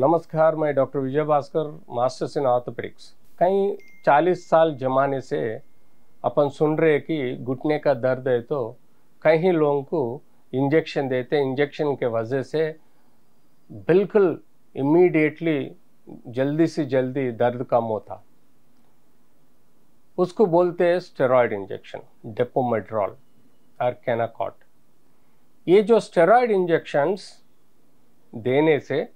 नमस्कार मैं doctor Vijay Bhaskar masters in orthopaedics कई 40 साल जमाने से अपन सुन रहे कि घुटने का दर्द है तो कई लोगों को इंजेक्शन देते इंजेक्शन के वजह से बिल्कुल इमीडिएटली जल्दी से जल्दी दर्द कम होता उसको बोलते हैं स्टेरॉयड इंजेक्शन डेपोमेड्रॉल और कैनाकॉट ये जो स्टेरॉयड इंजेक्शंस देने से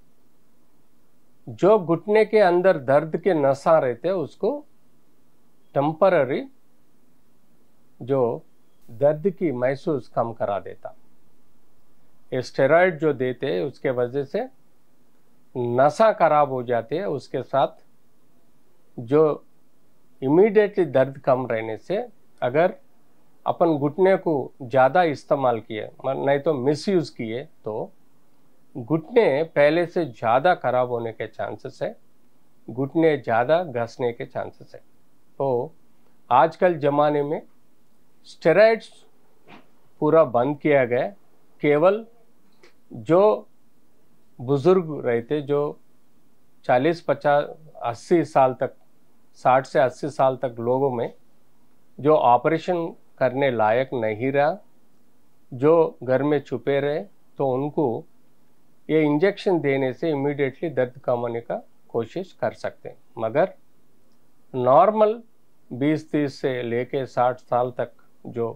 जो घुटने के अंदर दर्द के नशा रहते हैं उसको टम्पररी जो दर्द की महसूस कम करा देता स्टेरॉयड जो देते हैं उसके वजह से नशा खराब हो जाती है उसके साथ जो इमीडिएटली दर्द कम रहने से अगर अपन घुटने को ज़्यादा इस्तेमाल किए नहीं तो मिसयूज़ किए तो घुटने पहले से ज़्यादा खराब होने के चांसेस है घुटने ज़्यादा घसने के चांसेस है तो आजकल ज़माने में स्टेराइड्स पूरा बंद किया गया केवल जो बुज़ुर्ग रहते जो 40 50 80 साल तक 60 से 80 साल तक लोगों में जो ऑपरेशन करने लायक नहीं रहा जो घर में छुपे रहे तो उनको ये इंजेक्शन देने से इमीडिएटली दर्द कम होने का कोशिश कर सकते हैं मगर नॉर्मल 20-30 से लेके 60 साल तक जो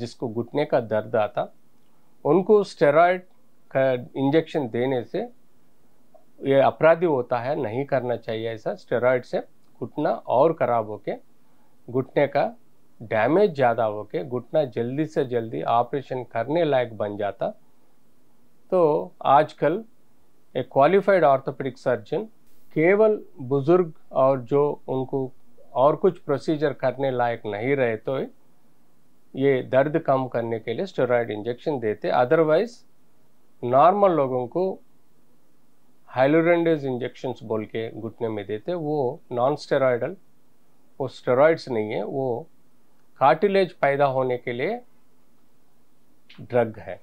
जिसको घुटने का दर्द आता उनको स्टेरॉयड का इंजेक्शन देने से ये अपराधी होता है नहीं करना चाहिए ऐसा स्टेरॉयड से घुटना और खराब होके घुटने का डैमेज ज़्यादा होके घुटना जल्दी से जल्दी ऑपरेशन करने लायक बन जाता तो आजकल ए क्वालिफाइड ऑर्थोपेडिक सर्जन केवल बुज़ुर्ग और जो उनको और कुछ प्रोसीजर करने लायक नहीं रहे तो ये दर्द कम करने के लिए स्टेरॉयड इंजेक्शन देते अदरवाइज नॉर्मल लोगों को हाइलोरेंडेज इंजेक्शन बोल के घुटने में देते वो नॉन स्टेरॉयडल वो स्टेरॉयड्स नहीं है वो कार्टिलेज पैदा होने के लिए ड्रग है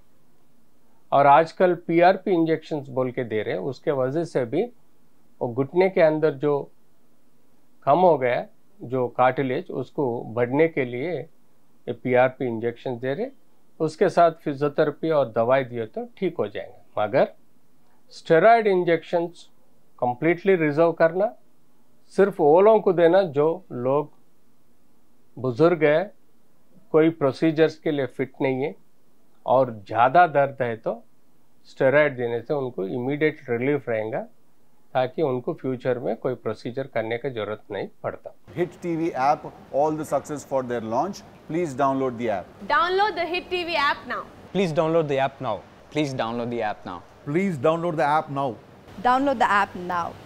और आजकल पीआरपी इंजेक्शंस बोल के दे रहे हैं उसके वजह से भी वो घुटने के अंदर जो कम हो गया जो कार्टिलेज उसको बढ़ने के लिए ये पीआरपी इंजेक्शन दे रहे उसके साथ फिजियोथेरेपी और दवाई दिए तो ठीक हो जाएंगे मगर स्टेरॉयड इंजेक्शंस कंप्लीटली रिजर्व करना सिर्फ वो लोगों को देना जो लोग बुज़ुर्ग है कोई प्रोसीजर्स के लिए फिट नहीं है और ज़्यादा दर्द है तो स्टेरॉयड देने से उनको इमीडिएट रिलीफ रहेगा ताकि उनको फ्यूचर में कोई प्रोसीजर करने की जरूरत नहीं पड़ता Hit TV app all the success for their launch please download the app download the Hit TV app now please download the app now please download the app now please download the app now download the app now